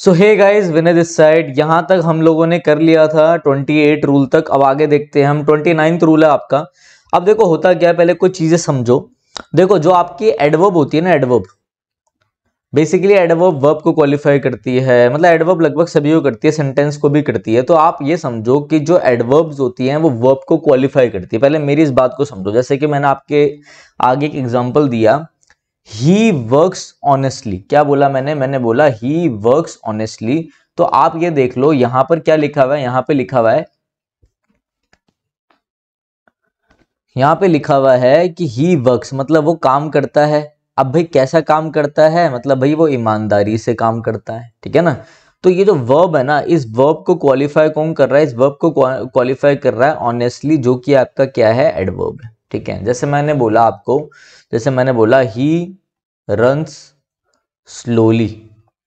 so hey guys Vinay this side यहाँ तक हम लोगों ने कर लिया था 28 रूल तक अब आगे देखते हैं हम ट्वेंटी नाइन्थ रूल है आपका अब देखो होता क्या है पहले कुछ चीजें समझो देखो जो आपकी एडवर्ब होती है ना एडवर्ब बेसिकली एडवर्ब वर्ब को क्वालिफाई करती है मतलब एडवर्ब लगभग सभी को करती है सेंटेंस को भी करती है तो आप ये समझो कि जो एडवर्ब्स होती हैं वो वर्ब को क्वालिफाई करती है पहले मेरी इस बात को समझो जैसे कि मैंने आपके आगे एक एग्जांपल दिया ही वर्क्स ऑनेस्टली क्या बोला मैंने मैंने बोला ही वर्क्स ऑनेस्टली तो आप ये देख लो यहां पर क्या लिखा हुआ है यहां पे लिखा हुआ है यहां पे लिखा हुआ है कि ही वर्क्स मतलब वो काम करता है अब भाई कैसा काम करता है मतलब भाई वो ईमानदारी से काम करता है ठीक है ना तो ये जो वर्ब है ना इस वर्ब को क्वालिफाई कौन कर रहा है इस वर्ब को क्वालिफाई कर रहा है ऑनेस्टली जो कि आपका क्या है एडवर्ब है ठीक है जैसे मैंने बोला आपको जैसे मैंने बोला he runs slowly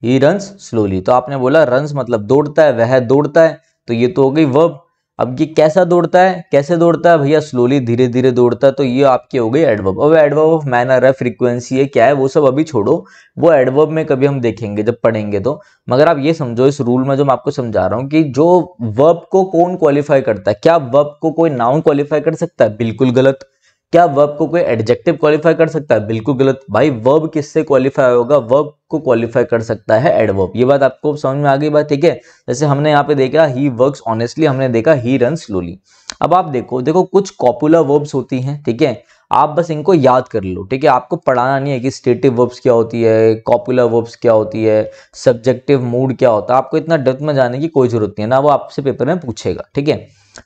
he runs slowly तो आपने बोला रन्स मतलब दौड़ता है वह दौड़ता है तो ये तो हो गई वर्ब अब ये कैसा दौड़ता है कैसे दौड़ता है भैया स्लोली धीरे धीरे दौड़ता है तो ये आपकी हो गई एडवर्ब अब एडवर्ब ऑफ मैनर है फ्रीक्वेंसी है क्या है वो सब अभी छोड़ो वो एडवर्ब में कभी हम देखेंगे जब पढ़ेंगे तो मगर आप ये समझो इस रूल में जो मैं आपको समझा रहा हूँ कि जो वर्ब को कौन क्वालिफाई करता है क्या वर्ब को कोई नाउन क्वालिफाई कर सकता है बिल्कुल गलत क्या वर्ब को कोई एडजेक्टिव क्वालिफाई कर सकता है बिल्कुल गलत भाई वर्ब किससे क्वालिफाई होगा वर्ब को क्वालिफाई कर सकता है एडवर्ब ये बात आपको समझ में आ गई बात ठीक है जैसे हमने यहाँ पे देखा ही वर्क ऑनेस्टली हमने देखा ही रन स्लोली अब आप देखो देखो कुछ पॉपुलर वर्ब्स होती हैं ठीक है आप बस इनको याद कर लो ठीक है आपको पढ़ाना नहीं है कि स्टेटिव वर्ब्स क्या होती है कॉपुलर वर्ब्स क्या होती है सब्जेक्टिव मूड क्या होता है आपको इतना डेप्थ में जाने की कोई जरूरत नहीं है ना वो आपसे पेपर में पूछेगा ठीक है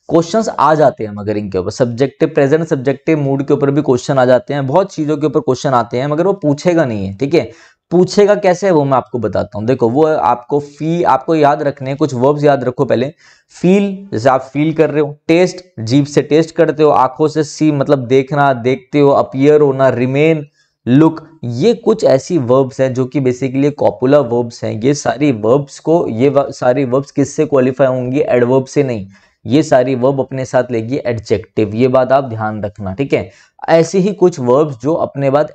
क्वेश्चंस आ जाते हैं मगर इनके ऊपर सब्जेक्टिव प्रेजेंट सब्जेक्टिव मूड के ऊपर भी क्वेश्चन आ जाते हैं बहुत चीज़ों के ऊपर क्वेश्चन आते हैं मगर वो पूछेगा नहीं है ठीक है पूछेगा कैसे है वो मैं आपको बताता हूँ देखो वो आपको फी आपको याद रखने कुछ वर्ब्स याद रखो पहले फील जैसे आप फील कर रहे हो टेस्ट जीप से टेस्ट करते हो आंखों से सी मतलब देखना देखते हो अपियर होना रिमेन लुक ये कुछ ऐसी वर्ब्स हैं जो कि बेसिकली कॉपुलर वर्ब्स हैं ये सारी वर्ब्स को ये सारी वर्ब्स किससे क्वालिफाई होंगी एडवर्ब से नहीं ये सारी वर्ब अपने साथ लेगी एडजेक्टिव ये बात आप ध्यान रखना ठीक है ऐसे ही कुछ वर्ब्स जो अपने बाद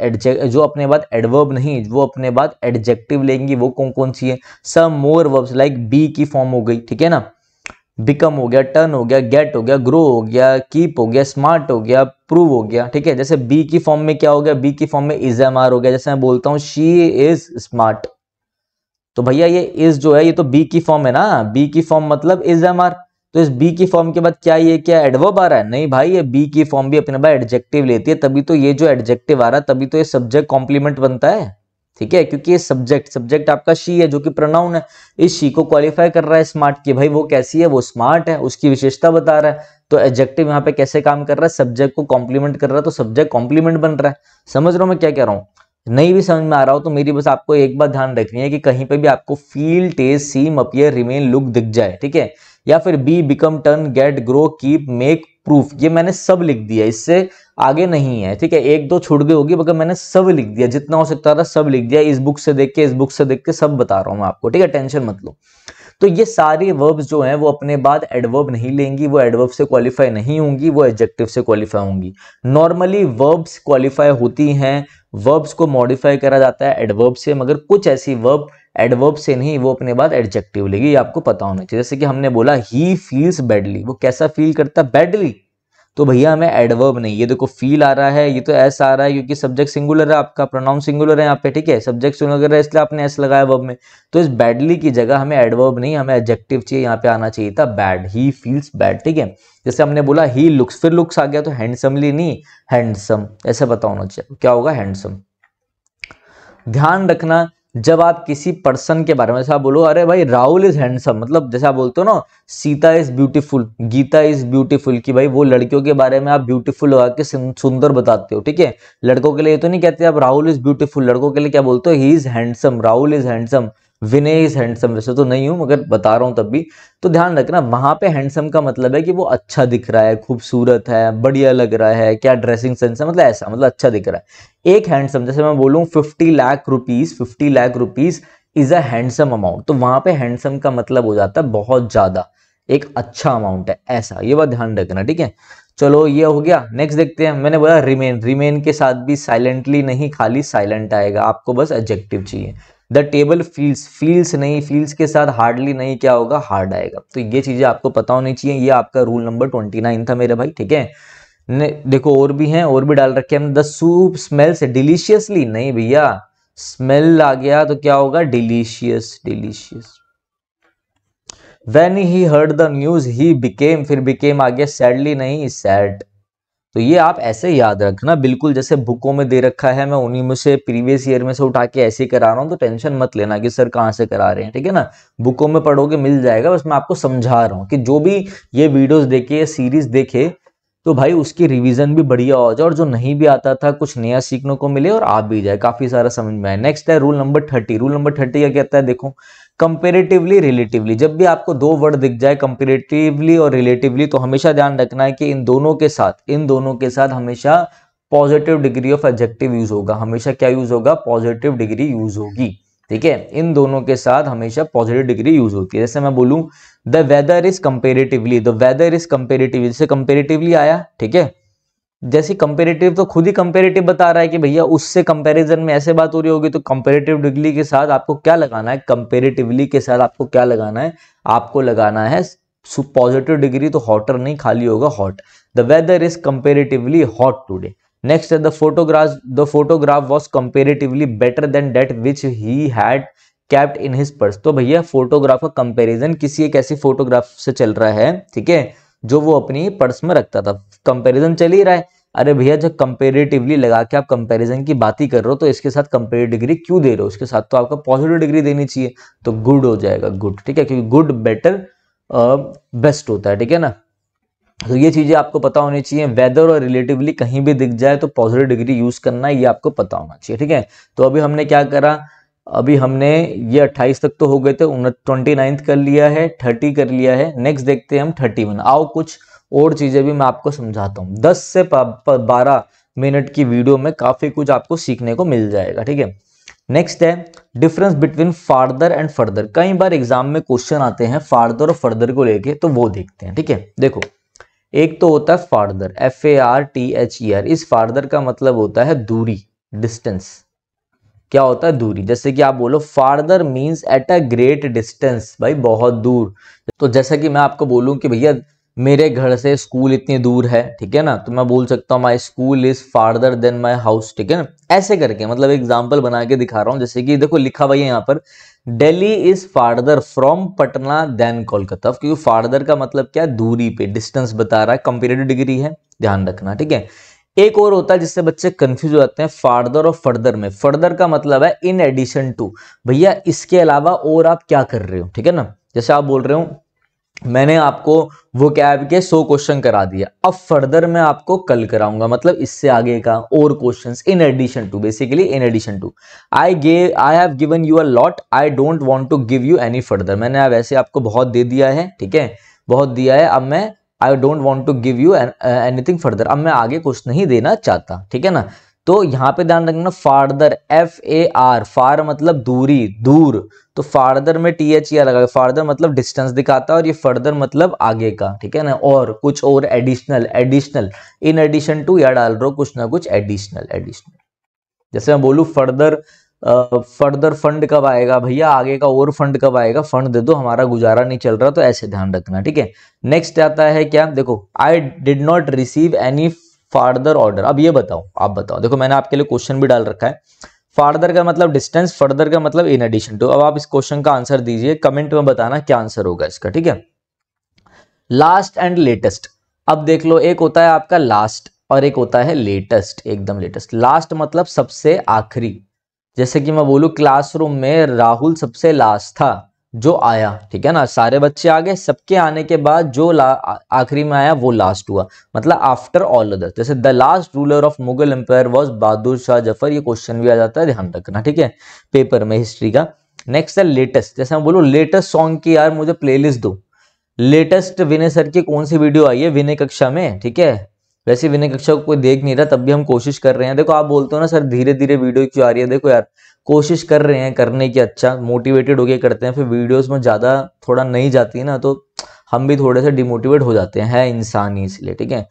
जो अपने बाद एडवर्ब नहीं वो अपने बाद एडजेक्टिव लेंगी वो कौन कौन सी है some more verbs like be की फॉर्म हो गई ठीक है ना बिकम हो गया टर्न हो गया गेट हो गया ग्रो हो गया कीप हो गया स्मार्ट हो गया प्रूव हो गया ठीक है जैसे बी की फॉर्म में क्या हो गया बी की फॉर्म में इज एम आर हो गया जैसे मैं बोलता हूँ शी इज स्मार्ट तो भैया ये इज जो है ये तो बी की फॉर्म है ना बी की फॉर्म मतलब इज एम आर तो इस बी की फॉर्म के बाद क्या ये क्या एडवर्ब आ रहा है नहीं भाई ये बी की फॉर्म भी अपने पास एडजेक्टिव लेती है तभी तो ये जो एडजेक्टिव आ रहा है तभी तो ये सब्जेक्ट कॉम्प्लीमेंट बनता है ठीक है क्योंकि ये सब्जेक्ट सब्जेक्ट आपका शी है जो कि प्रोनाउन है इस शी को क्वालिफाई कर रहा है स्मार्ट की भाई वो कैसी है वो स्मार्ट है उसकी विशेषता बता रहा है तो एडजेक्टिव यहाँ पे कैसे काम कर रहा है सब्जेक्ट को कॉम्प्लीमेंट कर रहा है तो सब्जेक्ट कॉम्प्लीमेंट बन रहा है समझ रहा हूँ मैं क्या कह रहा हूँ नहीं भी समझ में आ रहा हो तो मेरी बस आपको एक बात ध्यान रखनी है कि कहीं पे भी आपको feel taste seem appear remain look दिख जाए ठीक है या फिर be become turn get grow keep make proof ये मैंने सब लिख दिया इससे आगे नहीं है ठीक है एक दो छूट गई होगी मगर मैंने सब लिख दिया जितना हो सकता था सब लिख दिया इस बुक से देख के इस बुक से देख के सब बता रहा हूं मैं आपको ठीक है टेंशन मत लो तो ये सारे वर्ब्स जो हैं वो अपने बाद एडवर्ब नहीं लेंगी वो एडवर्ब से क्वालिफाई नहीं होंगी वो एडजेक्टिव से क्वालिफाई होंगी नॉर्मली वर्ब्स क्वालिफाई होती हैं वर्ब्स को मॉडिफाई करा जाता है एडवर्ब से मगर कुछ ऐसी वर्ब एडवर्ब से नहीं वो अपने बाद एडजेक्टिव लेगी ये आपको पता होना चाहिए जैसे कि हमने बोला ही फील्स बैडली वो कैसा फील करता बैडली तो भैया हमें एडवर्ब नहीं ये देखो फील आ रहा है ये तो एस आ रहा है क्योंकि सब्जेक्ट सिंगुलर है आपका प्रोनाउन सिंगुलर है यहाँ पे ठीक है सब्जेक्ट सिंगुलर है इसलिए आपने एस लगाया वर्ब में तो इस बैडली की जगह हमें एडवर्ब नहीं हमें एडजेक्टिव चाहिए यहाँ पे आना चाहिए था बैड ही फील्स बैड ठीक है जैसे हमने बोला ही लुक्स फिर लुक्स आ गया तो हैंडसमली नहीं हैंडसम ऐसा पता होना चाहिए क्या होगा हैंडसम ध्यान रखना जब आप किसी पर्सन के बारे में जैसा बोलो अरे भाई राहुल इज हैंडसम मतलब जैसा बोलते हो ना Sita is beautiful Gita is beautiful कि भाई वो लड़कियों के बारे में आप ब्यूटीफुल लगा के सुंदर बताते हो ठीक है लड़कों के लिए तो नहीं कहते आप राहुल इज ब्यूटीफुल लड़कों के लिए क्या बोलते हो he is handsome Rahul is handsome Vinay is handsome वैसे तो नहीं हूं मगर बता रहा हूं तब भी तो ध्यान रखना वहां पे हैंडसम का मतलब है कि वो अच्छा दिख रहा है खूबसूरत है बढ़िया लग रहा है क्या ड्रेसिंग सेंस है मतलब ऐसा मतलब अच्छा दिख रहा है एक हैंडसम जैसे मैं बोलूँ fifty lakh rupees fifty lakh rupees is a handsome amount तो वहां पे हैंडसम का मतलब हो जाता है बहुत ज्यादा एक अच्छा अमाउंट है ऐसा ये बात ध्यान रखना ठीक है चलो ये हो गया नेक्स्ट देखते हैं मैंने बोला रिमेन रिमेन के साथ भी साइलेंटली नहीं खाली साइलेंट आएगा आपको बस एडजेक्टिव चाहिए द टेबल फील्स फील्स नहीं फील्स के साथ हार्डली नहीं क्या होगा हार्ड आएगा तो ये चीज़ें आपको पता होनी चाहिए ये आपका रूल नंबर ट्वेंटी नाइन था मेरे भाई ठीक है देखो और भी हैं और भी डाल रखे हमने द सूप स्मेल्स डिलीशियसली नहीं भैया स्मेल आ गया तो क्या होगा delicious delicious when he heard the news he became फिर बिकेम आ गया सैडली नहीं सैड तो ये आप ऐसे याद रखना बिल्कुल जैसे बुकों में दे रखा है मैं उन्हीं में से प्रीवियस ईयर में से उठा के ऐसे ही करा रहा हूँ तो टेंशन मत लेना कि सर कहाँ से करा रहे हैं ठीक है ना बुकों में पढ़ोगे मिल जाएगा बस मैं आपको समझा रहा हूँ कि जो भी ये वीडियोस देखे या सीरीज देखे तो भाई उसकी रिविजन भी बढ़िया हो जाए और जो नहीं भी आता था कुछ नया सीखने को मिले और आप भी जाए काफी सारा समझ में आए नेक्स्ट है rule number thirty rule number thirty क्या कहता है देखो कंपेरेटिवली रिलेटिवली जब भी आपको दो वर्ड दिख जाए कंपेरेटिवली और रिलेटिवली तो हमेशा ध्यान रखना है कि इन दोनों के साथ इन दोनों के साथ हमेशा positive degree of adjective use होगा हमेशा क्या यूज होगा पॉजिटिव डिग्री यूज होगी ठीक है इन दोनों के साथ हमेशा पॉजिटिव डिग्री यूज होती है जैसे मैं बोलूं the weather is comparatively the weather is comparatively जैसे कंपेरेटिवली आया ठीक है जैसे कंपेरेटिव तो खुद ही कंपेरेटिव बता रहा है कि भैया उससे कंपैरिजन में ऐसे बात हो रही होगी तो कंपेरेटिव डिग्री के साथ आपको क्या लगाना है कंपेरेटिवली के साथ आपको क्या लगाना है आपको लगाना है पॉजिटिव डिग्री तो हॉटर नहीं खाली होगा hot the weather is comparatively hot today next है the photograph the photograph was comparatively better than that which he had kept in his purse तो भैया फोटोग्राफ का कंपेरिजन किसी एक ऐसी फोटोग्राफ से चल रहा है ठीक है जो वो अपनी पर्स में रखता था कंपैरिजन चल ही रहा है अरे भैया जब कंपेरेटिवली लगा के आप कंपैरिजन की बात ही कर रहे हो तो इसके साथ कंपेयर डिग्री क्यों दे रहे हो उसके साथ तो आपको पॉजिटिव डिग्री देनी चाहिए तो गुड हो जाएगा गुड ठीक है क्योंकि गुड बेटर बेस्ट होता है ठीक है ना तो ये चीजें आपको पता होनी चाहिए वेदर और रिलेटिवली कहीं भी दिख जाए तो पॉजिटिव डिग्री यूज करना ये आपको पता होना चाहिए ठीक है तो अभी हमने क्या करा अभी हमने ये 28 तक तो हो गए थे ट्वेंटी नाइन्थ कर लिया है 30 कर लिया है नेक्स्ट देखते हैं हम 31 आओ कुछ और चीज़ें भी मैं आपको समझाता हूँ 10 से 12 मिनट की वीडियो में काफ़ी कुछ आपको सीखने को मिल जाएगा ठीक है नेक्स्ट है difference between farther and further कई बार एग्जाम में क्वेश्चन आते हैं फार्दर और फर्दर को लेके तो वो देखते हैं ठीक है देखो एक तो होता है farther F A R T H E R इस फार्दर का मतलब होता है दूरी डिस्टेंस क्या होता है दूरी जैसे कि आप बोलो farther means at a great distance भाई बहुत दूर तो जैसा कि मैं आपको बोलूँ कि भैया मेरे घर से स्कूल इतनी दूर है ठीक है ना तो मैं बोल सकता हूँ my school is farther than my house ठीक है ना ऐसे करके मतलब एग्जाम्पल बना के दिखा रहा हूँ जैसे कि देखो लिखा भाई है यहाँ पर Delhi is farther from Patna than Kolkata क्योंकि फार्दर का मतलब क्या है दूरी पे डिस्टेंस बता रहा है कंपेरेटिव डिग्री है ध्यान रखना ठीक है एक और होता है जिससे बच्चे कंफ्यूज हो जाते हैं फार्दर और फर्दर में फर्दर का मतलब है इन एडिशन टू भैया इसके अलावा और आप क्या कर रहे हो ठीक है ना जैसे आप बोल रहे हो मैंने आपको वो कैब के सो क्वेश्चन करा दिया अब फर्दर मैं आपको कल कराऊंगा मतलब इससे आगे का और questions in addition to basically in addition to I gave I have given you a lot I don't want to give you any further मैंने वैसे आपको बहुत दे दिया है ठीक है बहुत दिया है अब मैं I don't want to give you anything further अब मैं आगे कुछ नहीं देना चाहता ठीक है ना तो यहाँ पे ध्यान रखना farther F A R far मतलब दूरी दूर तो फार्दर में टी एच या लगा फार्दर मतलब डिस्टेंस दिखाता है और ये फर्दर मतलब आगे का ठीक है ना और कुछ और additional additional in addition to या डाल रहा कुछ ना कुछ एडिशनल एडिशनल जैसे मैं बोलू फर्दर फर्दर फंड कब आएगा भैया आगे का और फंड कब आएगा फंड दे दो हमारा गुजारा नहीं चल रहा तो ऐसे ध्यान रखना ठीक है नेक्स्ट आता है क्या देखो I did not receive any farther order अब ये बताओ आप बताओ देखो मैंने आपके लिए क्वेश्चन भी डाल रखा है फार्दर का मतलब डिस्टेंस फर्दर का मतलब इन एडिशन टू अब आप इस क्वेश्चन का आंसर दीजिए कमेंट में बताना क्या आंसर होगा इसका ठीक है लास्ट एंड लेटेस्ट अब देख लो एक होता है आपका लास्ट और एक होता है लेटेस्ट एकदम लेटेस्ट लास्ट मतलब सबसे आखिरी जैसे कि मैं बोलू क्लासरूम में राहुल सबसे लास्ट था जो आया ठीक है ना सारे बच्चे आ गए सबके आने के बाद जो आखिरी में आया वो लास्ट हुआ मतलब आफ्टर ऑल अदर जैसे the last ruler of Mughal empire was Bahadur Shah Zafar ये क्वेश्चन भी आ जाता है ध्यान रखना ठीक है पेपर में हिस्ट्री का नेक्स्ट है लेटेस्ट जैसे मैं बोलू लेटेस्ट सॉन्ग की यार मुझे प्लेलिस्ट दो लेटेस्ट विनय सर की कौन सी वीडियो आई है विनय कक्षा में ठीक है वैसे विनय कक्षा को कोई देख नहीं रहा तब भी हम कोशिश कर रहे हैं देखो आप बोलते हो ना सर धीरे धीरे वीडियो क्यों आ रही है देखो यार कोशिश कर रहे हैं करने की अच्छा मोटिवेटेड होके करते हैं फिर वीडियोस में ज़्यादा थोड़ा नहीं जाती है ना तो हम भी थोड़े से डिमोटिवेट हो जाते हैं है इंसान ही इसलिए ठीक है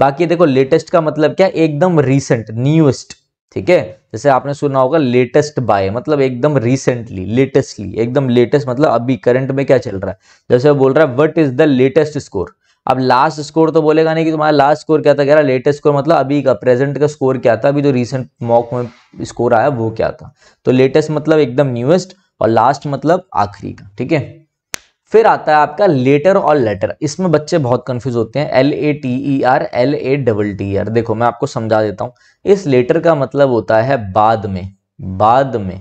बाकी देखो लेटेस्ट का मतलब क्या एकदम रिसेंट न्यूएस्ट ठीक है जैसे आपने सुना होगा लेटेस्ट बाय मतलब एकदम रिसेंटली लेटेस्टली एकदम लेटेस्ट मतलब अभी करंट में क्या चल रहा है जैसे बोल रहा है what is the latest score अब लास्ट स्कोर तो बोलेगा नहीं कि तुम्हारा लास्ट स्कोर क्या था कह रहा लेटेस्ट स्कोर मतलब अभी का प्रेजेंट का स्कोर क्या था अभी जो रिसेंट मॉक में स्कोर आया वो क्या था तो लेटेस्ट मतलब एकदम न्यूएस्ट और लास्ट मतलब आखिरी का ठीक है फिर आता है आपका लेटर और लेटर इसमें बच्चे बहुत कंफ्यूज होते हैं L A T E R L A double T R देखो मैं आपको समझा देता हूं इस लेटर का मतलब होता है बाद में बाद में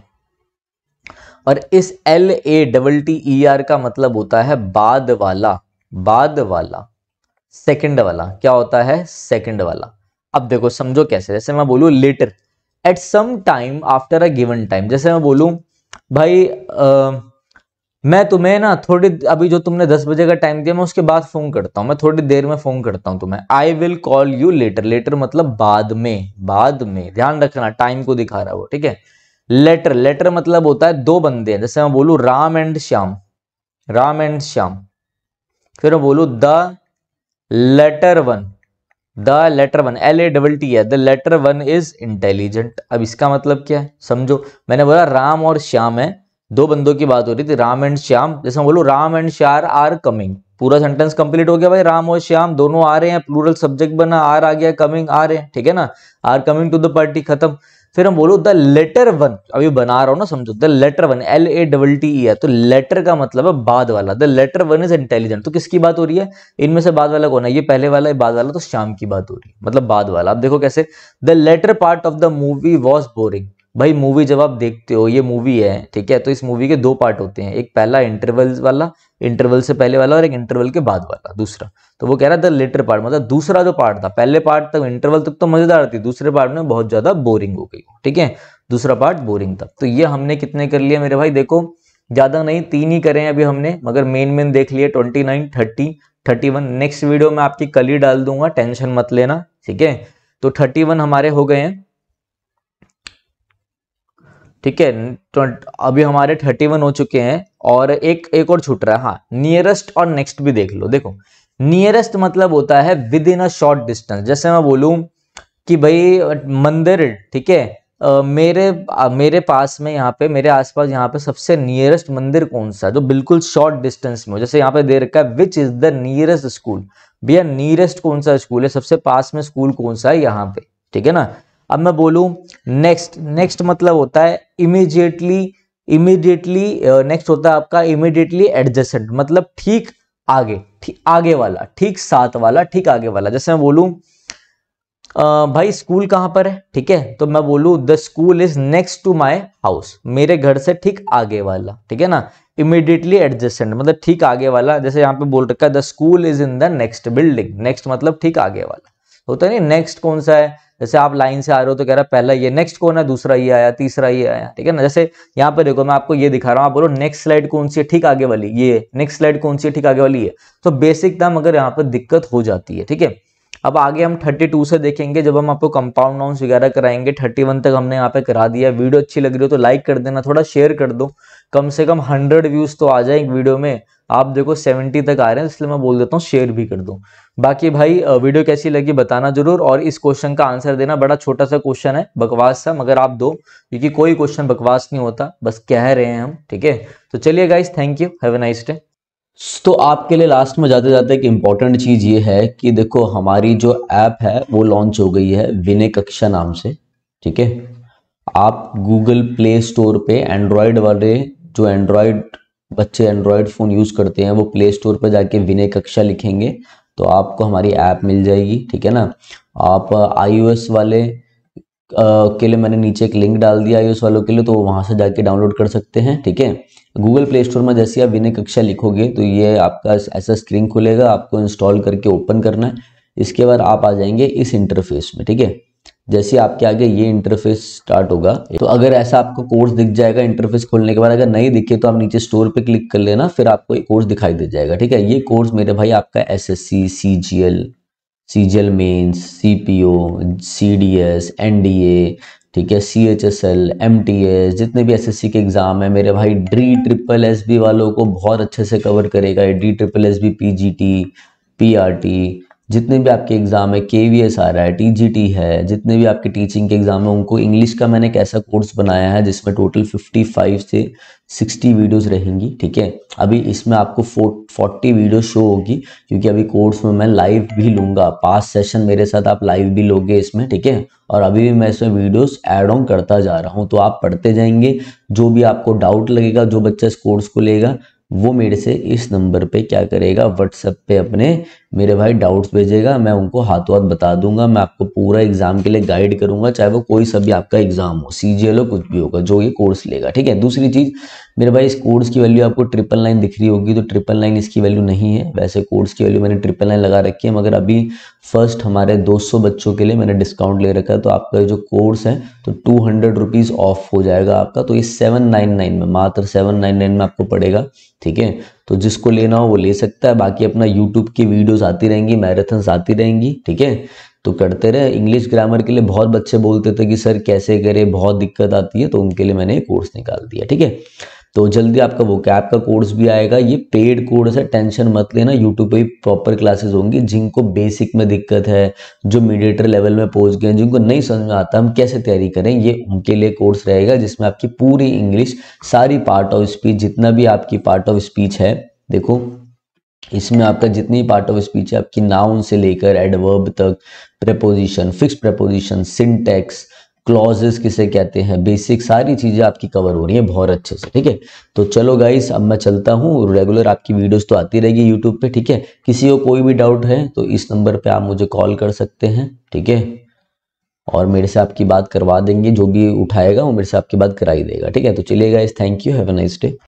और इस L A double T E R का मतलब होता है बाद वाला बाद वाला सेकंड वाला क्या होता है सेकंड वाला अब देखो समझो कैसे जैसे मैं बोलू later at some time after a given time जैसे मैं बोलू भाई आ, मैं तुम्हें ना थोड़ी अभी जो तुमने दस बजे का टाइम दिया मैं उसके बाद फोन करता हूँ मैं थोड़ी देर में फोन करता हूँ तुम्हें I will call you later later मतलब बाद में बाद में ध्यान रखना टाइम को दिखा रहा है वो ठीक है लेटर लेटर मतलब होता है दो बंदे हैं जैसे मैं बोलू राम एंड श्याम राम एंड श्याम फिर मैं बोलू the latter one the latter one L A double T है the latter one is intelligent अब इसका मतलब क्या है समझो मैंने बोला राम और श्याम है दो बंदों की बात हो रही थी राम एंड श्याम जैसे मैं बोलू Ram and Shyam are coming पूरा सेंटेंस कंप्लीट हो गया भाई राम और श्याम दोनों आ रहे हैं प्लूरल सब्जेक्ट बना आर आ गया कमिंग आ रहे हैं ठीक है ना are coming to the party खत्म फिर हम बोलो द लेटर वन अभी बना रहा हूं ना समझो the latter one L A double T E है तो लेटर का मतलब है बाद वाला the latter one is intelligent तो किसकी बात हो रही है इनमें से बाद वाला कौन है ये पहले वाला है बाद वाला तो शाम की बात हो रही है मतलब बाद वाला अब देखो कैसे the latter part of the movie was boring भाई मूवी जब आप देखते हो ये मूवी है ठीक है तो इस मूवी के दो पार्ट होते हैं एक पहला इंटरवल वाला इंटरवल से पहले वाला और एक इंटरवल के बाद वाला दूसरा तो वो कह रहा था लेटर पार्ट मतलब दूसरा जो पार्ट था पहले पार्ट तक इंटरवल तक तो मजेदार थी दूसरे पार्ट में बहुत ज्यादा बोरिंग हो गई ठीक है दूसरा पार्ट बोरिंग था तो ये हमने कितने कर लिया मेरे भाई देखो ज्यादा नहीं तीन ही करे अभी हमने मगर मेन मेन देख लिया twenty nine thirty thirty one next video में आपकी कल ही डाल दूंगा टेंशन मत लेना ठीक है तो थर्टी वन हमारे हो गए हैं ठीक है तो अभी हमारे थर्टी वन हो चुके हैं और एक एक और छूट रहा है हाँ नियरेस्ट और नेक्स्ट भी देख लो देखो नियरेस्ट मतलब होता है within a short distance जैसे मैं बोलूं कि भाई मंदिर ठीक है मेरे आ, मेरे पास में यहाँ पे मेरे आसपास यहाँ पे सबसे नियरेस्ट मंदिर कौन सा जो तो बिल्कुल शॉर्ट डिस्टेंस में हो जैसे यहाँ पे दे रखा है which is the nearest school भैया नियरेस्ट कौन सा स्कूल है सबसे पास में स्कूल कौन सा है यहाँ पे ठीक है ना अब मैं बोलूँ नेक्स्ट नेक्स्ट मतलब होता है इमीडिएटली इमीडिएटली नेक्स्ट होता है आपका इमीडिएटली एडजस्टेंट मतलब ठीक आगे ठीक आगे वाला ठीक साथ वाला ठीक आगे वाला जैसे मैं बोलू भाई स्कूल कहाँ पर है ठीक है तो मैं बोलू the school is next to my house मेरे घर से ठीक आगे वाला ठीक है ना इमिडिएटली एडजस्टेंट मतलब ठीक आगे वाला जैसे यहाँ पे बोल रखा है the school is in the next building next मतलब ठीक आगे वाला होता नहीं नेक्स्ट कौन सा है जैसे आप लाइन से आ रहे हो तो कह रहा है पहला ये नेक्स्ट कौन है दूसरा ये आया तीसरा ये आया ठीक है ना जैसे यहाँ पे देखो मैं आपको ये दिखा रहा हूँ आप बोलो नेक्स्ट स्लाइड कौन सी है ठीक आगे वाली ये नेक्स्ट स्लाइड कौन सी है ठीक आगे वाली है तो बेसिक दाम अगर यहाँ पर दिक्कत हो जाती है ठीक है अब आगे हम 32 से देखेंगे जब हम आपको कंपाउंड नाउंस वगैरह कराएंगे 31 तक हमने यहाँ पे करा दिया वीडियो अच्छी लग रही हो तो लाइक कर देना थोड़ा शेयर कर दो कम से कम 100 व्यूज तो आ जाए एक वीडियो में आप देखो सेवेंटी तक आ रहे हैं इसलिए मैं बोल देता हूँ शेयर भी कर दू बाकी भाई वीडियो कैसी लगी बताना जरूर और इस क्वेश्चन का आंसर देना बड़ा छोटा सा क्वेश्चन है बकवास सा मगर आप दो क्योंकि कोई क्वेश्चन बकवास नहीं होता बस कह रहे हैं हम ठीक है तो चलिए guys thank you have a nice day तो आपके लिए लास्ट में जाते जाते एक इम्पॉर्टेंट चीज़ ये है कि देखो हमारी जो ऐप है वो लॉन्च हो गई है विनय कक्षा नाम से ठीक है आप गूगल प्ले स्टोर पे एंड्रॉयड वाले जो एंड्रॉयड बच्चे एंड्रॉयड फ़ोन यूज़ करते हैं वो प्ले स्टोर पर जाके विनय कक्षा लिखेंगे तो आपको हमारी ऐप मिल जाएगी ठीक है ना आप आईओएस uh, वाले uh, के लिए मैंने नीचे एक लिंक डाल दिया आईओएस वालों के लिए तो वहाँ से जाके डाउनलोड कर सकते हैं ठीक है गूगल प्ले स्टोर में जैसे आप विनय कक्षा लिखोगे तो ये आपका ऐसा स्क्रीन खुलेगा आपको इंस्टॉल करके ओपन करना है इसके बाद आप आ जाएंगे इस इंटरफेस में ठीक है जैसे आपके आगे ये इंटरफेस स्टार्ट होगा तो अगर ऐसा आपको कोर्स दिख जाएगा इंटरफेस खोलने के बाद अगर नहीं दिखे तो आप नीचे स्टोर पे क्लिक कर लेना फिर आपको कोर्स दिखाई दे जाएगा ठीक है ये कोर्स मेरे भाई आपका S S C C G L C G L C P O C D S N D A ठीक है C H S L M T S जितने भी एस एस सी के एग्ज़ाम है मेरे भाई डी ट्रिपल एस बी वालों को बहुत अच्छे से कवर करेगा D triple S B P G T P R T जितने भी आपके एग्ज़ाम है के वी एस आ रहा है टी जी टी है जितने भी आपके टीचिंग के एग्ज़ाम है उनको इंग्लिश का मैंने एक ऐसा कोर्स बनाया है जिसमें टोटल फिफ्टी फाइव से सिक्सटी वीडियोस रहेंगी ठीक है अभी इसमें आपको फोर्टी वीडियो शो होगी क्योंकि अभी कोर्स में मैं लाइव भी लूँगा पास सेशन मेरे साथ आप लाइव भी लोगे इसमें ठीक है और अभी भी मैं इसमें वीडियोस एड ऑन करता जा रहा हूँ तो आप पढ़ते जाएंगे जो भी आपको डाउट लगेगा जो बच्चा इस कोर्स को लेगा वो मेरे से इस नंबर पे क्या करेगा व्हाट्सएप पे अपने मेरे भाई डाउट्स भेजेगा मैं उनको हाथों हाथ बता दूंगा मैं आपको पूरा एग्जाम के लिए गाइड करूंगा चाहे वो कोई सा भी आपका एग्जाम हो सी कुछ भी होगा जो ये कोर्स लेगा ठीक है दूसरी चीज मेरे भाई इस कोड्स की वैल्यू आपको ट्रिपल नाइन दिख रही होगी तो ट्रिपल नाइन इसकी वैल्यू नहीं है वैसे कोड्स की वैल्यू मैंने ट्रिपल नाइन लगा रखी है मगर अभी फर्स्ट हमारे 200 बच्चों के लिए मैंने डिस्काउंट ले रखा है तो आपका जो कोर्स है तो टू हंड्रेड रुपीज़ ऑफ हो जाएगा आपका तो ये सेवन नाइन नाइन में मात्र सेवन नाइन नाइन में आपको पड़ेगा ठीक है तो जिसको लेना हो वो ले सकता है बाकी अपना यूट्यूब की वीडियोज आती रहेंगी मैराथन्स आती रहेंगी ठीक है तो करते रहे इंग्लिश ग्रामर के लिए बहुत बच्चे बोलते थे कि सर कैसे करें बहुत दिक्कत आती है तो उनके लिए मैंने कोर्स निकाल दिया ठीक है तो जल्दी आपका वो कैप का कोर्स भी आएगा ये पेड कोर्स है टेंशन मत लेना यूट्यूब पे प्रॉपर क्लासेस होंगी जिनको बेसिक में दिक्कत है जो मीडिएटर लेवल में पहुंच गए जिनको नहीं समझ में आता हम कैसे तैयारी करें ये उनके लिए कोर्स रहेगा जिसमें आपकी पूरी इंग्लिश सारी पार्ट ऑफ स्पीच जितना भी आपकी पार्ट ऑफ स्पीच है देखो इसमें आपका जितनी पार्ट ऑफ स्पीच है आपकी नाउन से लेकर एडवर्ब तक preposition fix preposition syntax clauses किसे कहते हैं बेसिक सारी चीज़ें आपकी कवर हो रही हैं बहुत अच्छे से ठीक है तो चलो गाइस अब मैं चलता हूँ रेगुलर आपकी वीडियोस तो आती रहेगी यूट्यूब पे ठीक है किसी को कोई भी डाउट है तो इस नंबर पे आप मुझे कॉल कर सकते हैं ठीक है और मेरे से आपकी बात करवा देंगे जो भी उठाएगा वो मेरे से आपकी बात करा ही देगा ठीक है तो चलिए guys thank you have a nice day